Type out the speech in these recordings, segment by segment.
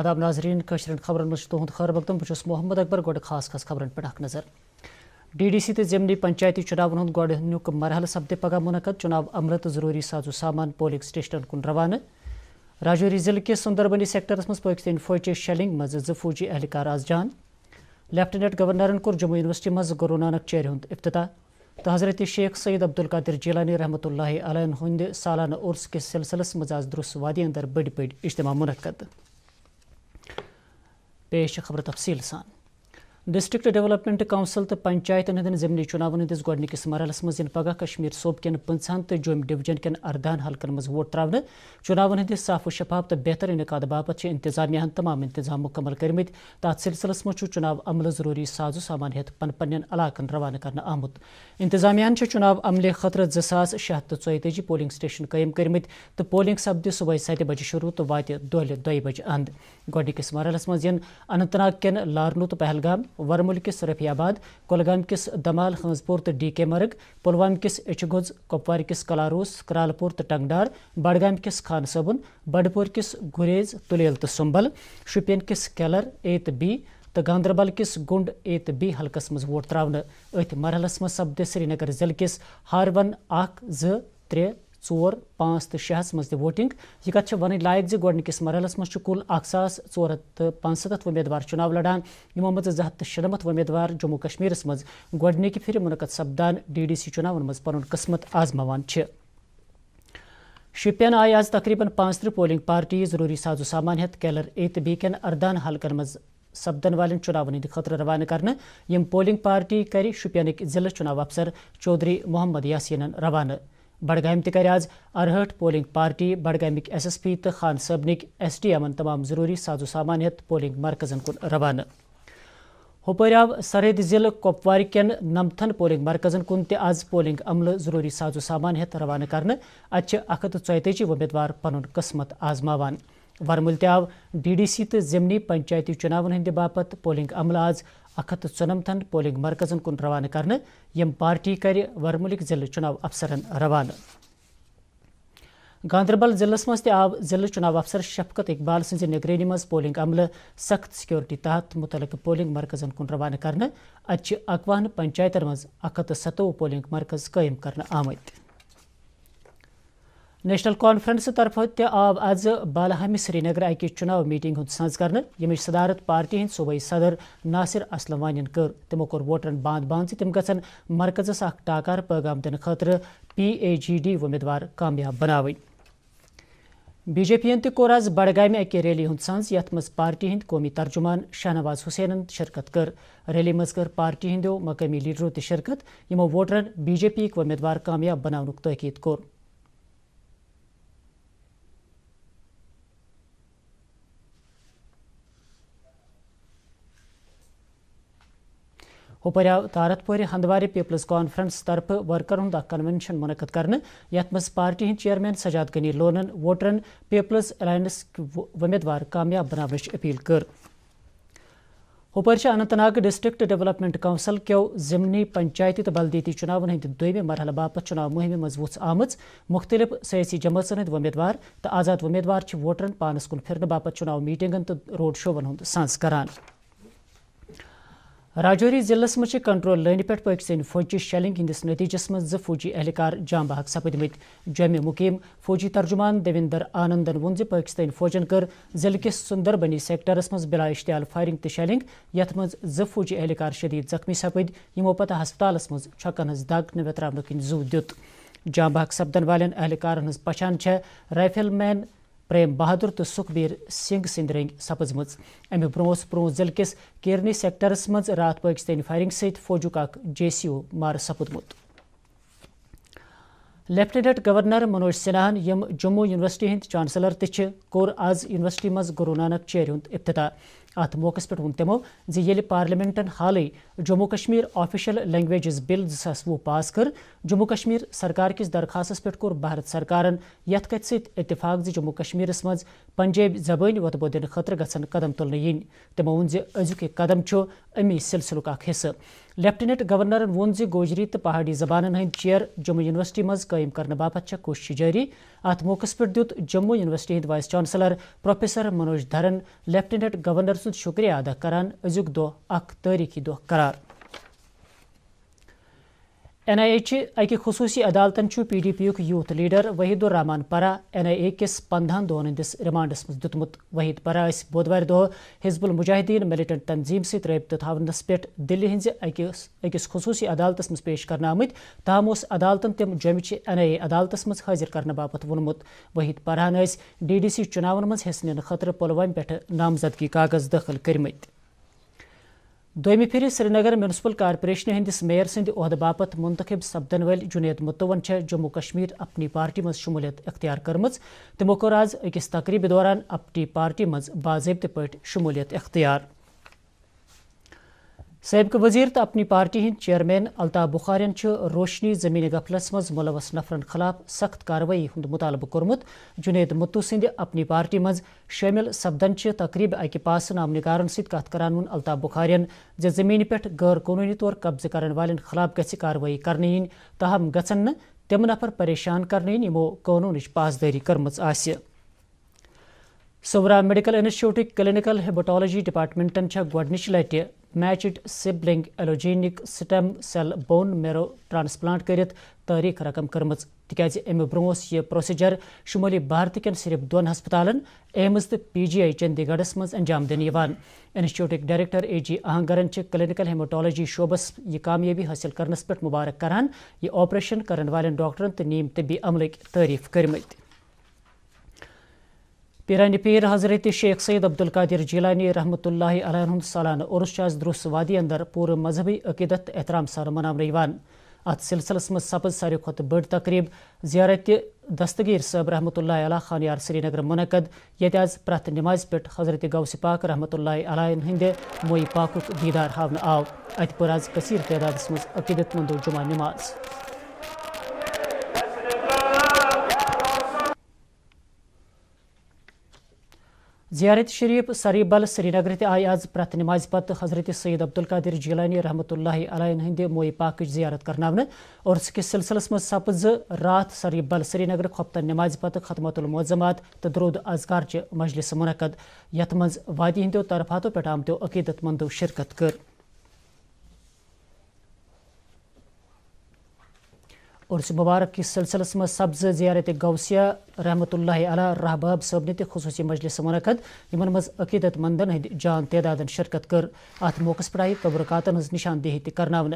अदाब नाजरीन खबरन मज तुद खैर बख्तम बहुत मोहम्मद अकबर गो खास खास खबरन पे नजर डी डी सी तो जमनी पंचायती चुनाव हूं गुक मरहल सपदे पगह मुनद चुनाव अमल तो जरूरी साजो सामान पोलिंग स्टेशन कुन रवान राजौरी जिले के सुंदरबनी सेक्टरस मज पाकिस्तान फौज शलिंग मज जु फौजी एहलकार आज जान लेफ्टिनेंट गवर्नरन कर् जम्मू यूनिवर्सिटी मज गुरु नानक चेर हूं अफ्त तो हजरत शेख सैद अब्दुल कादिर जिलानी रहमत हंद सालाना उर्स के सिलसिलस मज आज द्रुस वादी अंदर बड़ी बड़ी इज्तम मुनद بيش خبر تفصيل سان डिस्ट्रिक्ट डेवलपमेंट काउंसिल तो पंचायत हंदन जमनी चुनावन हंदिस गोडनिकिस मरहल मज पगह कश्मीर सोब केन पंचान तो जोम डिवजन कैन अरदान हल्कन मज वोट त्रा चुनावन हंदिस साफ शफाफ तो बेहतर इनकाद बाबत इंतजामिया तमाम इंतजाम मुकम्मल कर्म तथ सिलसिलस मज चुनाव अमल जरूरी साजो सामान हेत पन पन्न इलाकन रवान कर आमुत इंतजामिया चुनाव अमल खतर जि सास शह तो ोयतजी पोलिंग स्टेशन कायम करम तो पोलिंग सपदि सुबह सत बजे शुरू तो वा दोल दज बजे अंद गोडनिकिस मरहलस मज इन अनंतनाग केन लारनू तो पहलगाम वरमुल किस रफियाबाद कुलगाम किस दमाल हंजपुर तो डी के मर्ग पुलवाम किस इचगुज कुपवार किस कलारूस करालपुर तो टंगडार बडगाम किस खान सबन बडपुर किस गुरेज तुलेल तो सुंबल शुपियन किस केलर ए तो बी तो गांधरबल किस गुंड ए तो बी हलकस मज वोट त्रा अथ मरहलस मज सपदे श्रीनगर जिले किस हारवन अख ज त्रे ओर पाँच तो शे हस मे वोटिंग यह कत वन लायक जिकस मरहलस मज कुल सास र पंसत उम्मीदवार चुनाव लड़ान यमों मे जो शनमत उम्मीदवार जम्मू कश्मीर मज ग फिर मुनद सपदान डी डी सी चुनाव मज पुन कस्मत आजमान शुपियन आई आज तकरीबन पांच तरह पोलिंग पार्टी जरूरी साजो सामान हेत कैलर ए तो बीकन अरदान हल्कन मज सपदन वाले चुनावों हंद खा रवान कर पोलिंग पार्टी कर शुपियन जिले चुनाव अफसर चौधरी मोहम्मद यासिन रवाना बडगाम तक आज अरहठ पोलिंग पार्टी बडगामिक एस एस पी तो खान सबनिक एस टी एमन तमाम जरूरी साजो सामान हेत पोलिंग मरकजन कुन रवान हपर आव सरहद जिल कपवार कन नमथन पोलिंग मरकजन कुन ते आज पोलिंग अमल जरूरी साजो सामान हेत रवाना कर अत अखत च उम्मीदवार पन कस्मत आजमावान वरमुल आव डी डी सी तो जमनी पंचायती चुनावन हंद बापत पोलिंग अमल आज अख हथ पोलिंग मरकजन कुन रवान कर पार्टी कर वरमुलिक जिले चुनाव अफसरन रवान गांधरबल जिलस मज आव जिले चुनाव अफसर शफकत इकबाल सज निगरानी मज पोलिंग अमल सख्त सिक्योरिटी तहत मुतल पोलिंग मरकजन कुन रवान कर अत अकवाहन मज अख हथ सतवह पोलिंग मरकज कायम कर आमत नेशनल कॉन्फ्रेंस तरफ ते आव आज बालहम श्रीनगर अक चुनाव मीटिंग हूं सज कर यमच सदारत पार्टी हंद सूबई सदर नासिर असलम वानियन कर तमो कोर वोटरन बंद बांध तम ग मरकजस अख टाकार पैगाम दिन खतर पी ए जी डी उम्मीदवार कामयाब जे बीजेपी कोर आज बडगाम अक रैली सज य पार्टी हंद कौमी तर्जुमान शाहनवाज हुसैन शिरकत कर रैली मज कर पार्टी हंदो मकामी लीडरों तिरकत यमो वोटरन बीजेपी उम्मीदवार कामयाब बनाव तहकीद कोर हपर आव तारतपुर हंदवारे पीपल्स कॉन्फ्रेंस तरफ वर्कर हूं कन्वेंशन मुनद कर पार्टी हिंद चेयरमैन सजाद गनी लोनन वोटरन पीपल्स अलायंस उम्मीदवार कामयाब बनाव अपील कर हपर अनंतनाग डिस्ट्रिक्ट डेवलपमेंट कौंसल क्यो जमनी पंचायती तो बलदीती चुनाव हंद दुमे मरहल बाप चुनाव मुहिम मज वुस आम मुख्तलिफ सियासी जमातन हंद उम्मीदवार तो आजाद उम्मीदवार वोटरन पानस कुन फिर बाप चुनाव मीटिंगन तो रोड शोवन हंद सांस करान राजौरी जिलस मज कंट्रोल लान पे पाकिस्तान फौजी शेलिंग हंदिस नतीजस मज फौजी एहलकार जाम बहक सपदम जमि मुकीम फौजी तर्जुमान देविंदर आनंदन वोन जो पाकिस्तान फौजन कर जिले के सुंदरबनी सेक्टरस मज बिला इश्तियाल फायरिंग तो शेलिंग यथ मज एहलकार शदीद जख्मी सपद यमो पत हस्पताल मज छकन दग नवतराम जू दुत जाम बहक सपदन वाले एहलकार पछान राइफल मैन प्रेम बहादुर तो सुखबीर सिंह सिंद रंग सपजम अमि ब्रो ब्रो जिले किस केरनी सेक्टरस मज रात पाकिस्तानी फायरिंग सौजुक जे सी ओ मार सपुदमुत लेफ्टिनेंट गवर्नर मनोज सिन्हान यम जम्मू यूनिवर्सिटी हंद चानसलर तोर आज यूनिवर्सिटी मज गुरु नानक चेरी हंद इफ्त अत मौक़ पे तमो जल पार्लमेंटन हाल Jammu Kashmir official languages bill जो पास कर जम्मू कश्मीर सरकार किस दरखास्त पे कोर भारत सरकार यथ कत सतफाक ज जम्मू कश्मीर मज पंजाब जबानी वतबो दिन खतर गदम कदम तुल वो तमो वन अजुक कदम अमी सिलसिलुक हिस्सा लेफ्टिनेंट गवर्नर वोन जी गोजरी तो पहाड़ी जबानन हंद चेयर जम्मू यूनिवर्सिटी मज कायम कर बापत कोशिश जारी अत मौक पे दुत जम्मू यूनिवर्सिटी हंद वाइस चांसलर प्रोफेसर मनोज धरन लेफ्टिनेंट गवर्नर सुद शुक्रिया अदा करान अजुक दह अख तारीखी दह करार एन आई ए अक खसूसी अदालतन पी डी पी यु youth leader Waheedurrehman Para N आई ए किस पंदहन दोन हंदिस रिमांडस मज दुत वहीद परा बुधवार दो हिजबुल मुजाहिदीन मिलिटेंट तंजीम सत रबत थावनस पे दिल्ली हज अकिस खसूसी अदालत मज पेश कर आम तहम अदालतन तम जमच एन आई ए अदालत मज हाजिर कर बाप वोनमुत वहीद परहान डी डी सी चुनाव मज हिस्स नखर पे नामजदगी कागज दखल करमित दोमि फिर श्रीनगर म्यूनसिपल कॉर्पोरेशन हंदिस मेयर सद बाप बापत मुंतब सपदन वल जुनेद मुतवन जम्मू कश्मीर अपनी पार्टी मज शमूलियत अख्तियार कर्म तमो कोर आज अकिस तकरीब दौरान अपनी पार्टी मज बाबत पे शमूलियत अख्तियार सबक वजीर तो अपनी पार्टी हंद चेयरमैन अलताफ़ बुखारियन रोशनी जमीन गफलस मज मुलवस नफरन खिलाफ सख्त कार्रवाई हंद मुतालब कोर्मुत जुनेद मुत्तू सिंद अपनी पार्टी मज शामिल सपदन तकरीब अकि पास नामनिकारन सत करान वोन अलताफ़ बुखारियन ज जमीन पे गैर कानूनी तौर कब्जे कर वालन खिलाफ गि कार्रवाई कर तहम गन तम नफर परेशान कर यमो कानून पासदारी कर्म सोवरा मेडिकल इंस्टिट्यूट क्लिनिकल हेबटोलॉजी डिपार्टमेंटन गोडनिश लट matched sibling allogeneic stem cell bone marrow transplant कर तारीख रकम करम तेज अमि ब्रो यह प्रोसीजर शुमाली भारत कैन सिर्फ दोन हस्पताल एम्स तो पी जी आई चंदी गढ़ अंजाम दिन इंस्टिट्यूट डायरेक्टर ए जी अहंगरन क्लिनिकल हेमटोलॉजी शोबस यह कामयाबी हासिल करस पे मुबारक कहान यह ऑपरेशन करन वाले डॉक्टर तो नीम तबी अमल तारीफ करमती İran Pir Hazreti Şeyh Seyyid Abdülkadir Cilani rahmetullahi aleyhüm salana oruç çaz durus vadi andar पूर्व मजहबी अकीदत एहतराम सर मनाम रिवान अत सिलसिलस मज सपज सारी खुत बड़ तकरीब जियारत दस्तगीर सब रहमतुल्ला अला खान यार श्रीनगर मुनकद ये आज प्रथ नमाज पे हजरत गौस पाक रहमतुल्ला अलायन हंद मोई पाकुक दीदार हावन आव अत पर आज कसीर तदाद मज अकीदत मंदो जुमा नमाज़ जियारत शरीफ सरीबल श्रीनगर आय आज प्रथ नमाज पत् हजरत सैद अब्दुल कादिर जिलानी रहमत अलहन हंद मोई पाक जियारत करना और इसकिस सिलसिलस मज सपज रात सरीबल श्रीनगर खप्त नमाज पत् खतमतुलमोजमात तो द्रोद अजगार मजलिस मुनद ये मज वादी हंदो तरफातों पे आमतो अकीदत मंदो शिरकत कर और इस मुबारक के सिलसिलस में सब्ज जियारत गौसिया रहमत रहबाब सबन तो खसूस मजलिस मुनद इन अकीदत मंदन हंद जान तदाद शिरकत कर अत मौक पे आई तबरकतन निशानदेही तरन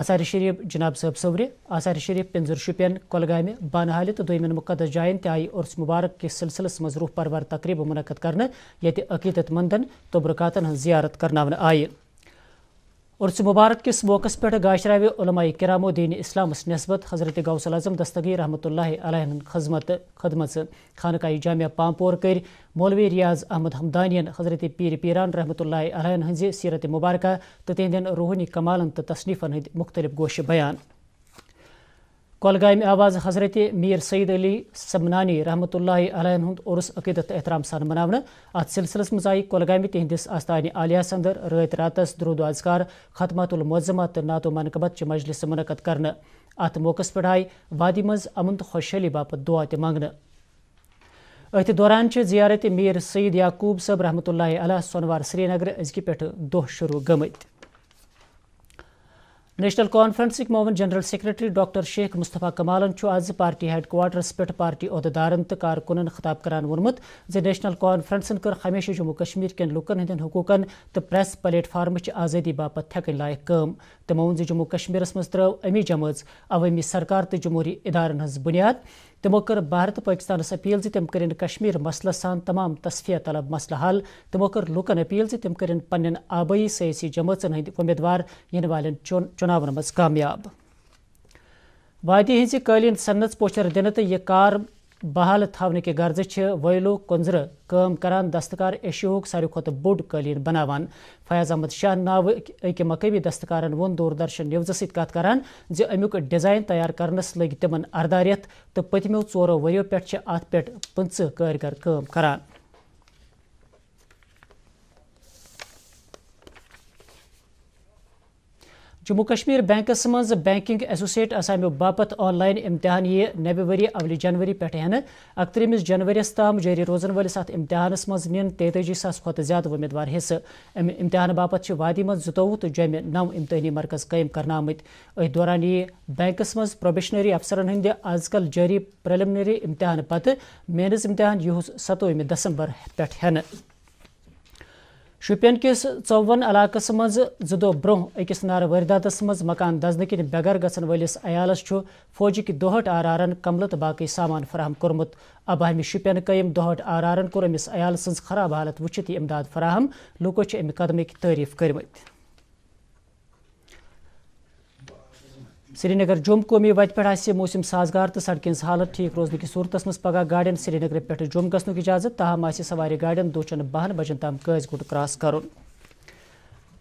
आसार शरीफ जनाब सब सवरि आसार शरीफ पिंजर शुपियन कलगाम बानहाल तो दिन मुकदस जान तय और मुबारक के सिलसिलस मज रूह परवर तकरीब मुनद कर ये अकीदत मंदन तबरकतन हज जियारत कर आई और सु मुबारक किस मौक़ पे गाशरावे करामो दीन इस्लामस नस्बत हज़रत गौसल अजम दस्तगीर रहमत खजमत खदमत खानकाई जामिया पामपोर कर मौलवी रियाज अहमद हमदानियन हज़रत पीर पीरान रहमत हज सीरत मुबारक तो तिंदन रूहनी कमालन तो तसनीफ़न हंद मुख्तलिफ गोश बयान کۄلگامہِ آواز حضرت میٖر سعید علی سمنانی رحمتہ اللہ علیہَن ہُنٛد عُرُس عقیٖدت احترام سان مَناونہٕ اَتھ سِلسِلَس منٛز آیہِ کۄلگامہِ تِہنٛدِس آستانہِ عالیَس اندر رٲتۍ راتَس درود اذکار ختمات المعظمہ تہٕ نعتو منقبت چہِ مجلِسہٕ مُنعقد کرنہٕ اَتھ موقعس پٮ۪ٹھ آیہِ وادی منٛز اَمُن تہٕ خۄشحٲلی باپتھ دُعا تہِ منٛگنہٕ أتھۍ دوران چھِ زِیارت میٖر سعید یعقوٗب صٲب رحمتہ اللہ علیہ سۄنوار سرینگرٕ أزکہِ پٮ۪ٹھٕ دۄہ شروٗع گٔمٕتۍ نیشنل کانفرنسٕکۍ معاون جنرل سیکرٹری ڈاکٹر شیخ مصطفیٰ کمالن چھُ آز پارٹی ہیڈ کواٹرس پٮ۪ٹھ پارٹی عہدٕدارن تہٕ کارکُنن خطاب کران ووٚنمُت زِ نیشنل کانفرنسن کٔر ہمیشہٕ جموں کشمیٖر کٮ۪ن لُکن ہٕنٛدٮ۪ن حقوٗقن تہٕ پریس پلیٹ فارمٕچ آزٲدی باپتھ تھٮ۪کٕنۍ لایق کٲم تِمو ووٚن زِ جموں کشمیٖرس منٛز ترٲو اَمی جمٲژ عوٲمی سرکار تہٕ جمہوٗری اِدارن ہٕنٛز بُنیاد तमो कर भारत पाकिस्तान अपील तम कर कश्मीर मसल सान तमाम तस्फिया तलब मसल हल तमो कर लूकन अपील तम कर पन्न आबई सियासी जमातन हंद उम्मीदवार इन वाले चुन चुनावन मज कामयाब वादी हज कालीन सन्नत पोस्टर दिन तो यह कार बहाल थवन के गर्ज वैलू कुंजर कम करान दस्तकार एशिया सारे खुद बोड कलन बनावान फयाज अहमद शाह नाव अक मकमी दस्तकार वोन दूरदर्शन न्यूज सत करान जो अमुक डिजाइन तैयार करनस लग तिम अरदारियत तो पतमो चोरो वरियो पे अत पे पंच कारगर कम करान जम्मू कश्मीर बैंकस मज बैंकिंग एसोसिएट असामो बापत ऑनलाइन इम्तहान ये नवे वरी अवल जनवरी पे हन अकतरमस जनवरी तमाम जारी रोजन वलिस अत इम्तहानस मज सास खुद ज्यादा उम्मीदवार हिस्स अम इम्तहान बापत वादी मज जतवु तो जमे नौ इम्तहानी मरकज कायम कर अथ दौरान ये बैंकस मज प्रोबेशनरी अफसर हंद आजकल जारी प्रिलिमिनरी इम्तहान पत मेनज इम्तहान यह सतोम दसंबर पे हन शुपियन किस चौवन इलाकस मज जो ब्रो अकिस नार वारदातस मज मकान दजन किन बेगर गसन वलिस अयालस फौज कि दोहट आरारन कमल तो बाकी सामान फराहम कोर्मुत अबाहमि शुपियन कयम दोहट आरारन कोर अमिस अयाल सज खराब हालत वुचित इमदाद फराहम लूको अमि कदम तारीफ कर्मत श्रीनगर जुम कौमी वत पे मौसम साजगार तो सड़क हालत ठीक रोजन की सूरत मज पगह गाड़न श्रीनगर पे जुम गु इजाजत तहम सवारी गाड़न दोचन बहन बजन तमाम कज गुट क्रॉस कर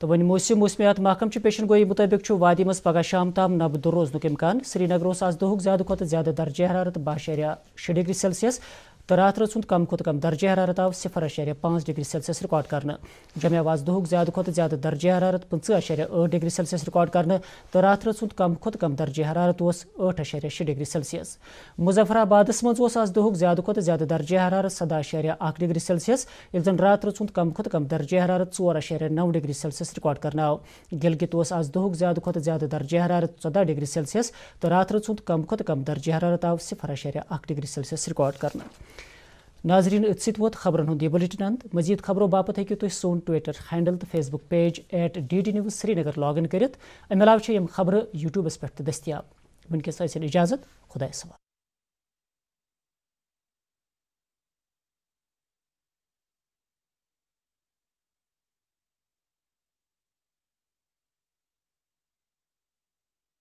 तो वन मौसम मौसमियात महकम पेशन गोई मुताबिक वादी मज पगह शाम तम नबद रोजन इम्कान श्रीनगर आज दुह ज्यादा खुत ज्यादा दर्ज हरारत बह शरिया शे डिग्री सेल्सियस तो रात रोज कम खुद कम दर्जे हरारत आव सिफर अशारिया पाँच डिग्री सेल्सियस रिकॉर्ड कर जमे आवाज दुह ज्यादा खुद ज्यादा दर्जे हरारत पंच अशारिया आठ डिग्री सेल्सियस रिकॉर्ड कर तो रात रोज कम खुद कम दर्जे हरारत आठ अशारिया शे डिग्री सेल्सियस मुजफ्फराबाद मज आज दुह ज्यादा खुद ज्यादा दर्जे हरारत सदा अशारिया अख डिग्री सेल्सियस ये जन रात रोज कम खुद कम दर्जे हरारत चोर अशारिया नौ डिग्री सेल्सियस रिकॉर्ड कर गिलगित आज दुह ज्यादा खुद ज्यादा दर्जे हरारत चौदह डिग्री सेल्सियस तो रात रोज कम खुद कम दर्जे हरारत आव सिफर अशारिया अख डिग्री सेल्सियस रिकॉर्ड कर नाजरीन अथ वोत खबरन हूद बुलेटिन अंत मजीद खबरों बापत हूँ तुम सोन ट्विटर हैंडल तो Facebook page at D D news Srinagar log in कर खबर यूट्यूबस पे दस्तियाब वनकस इजाज़त खुदा सवाल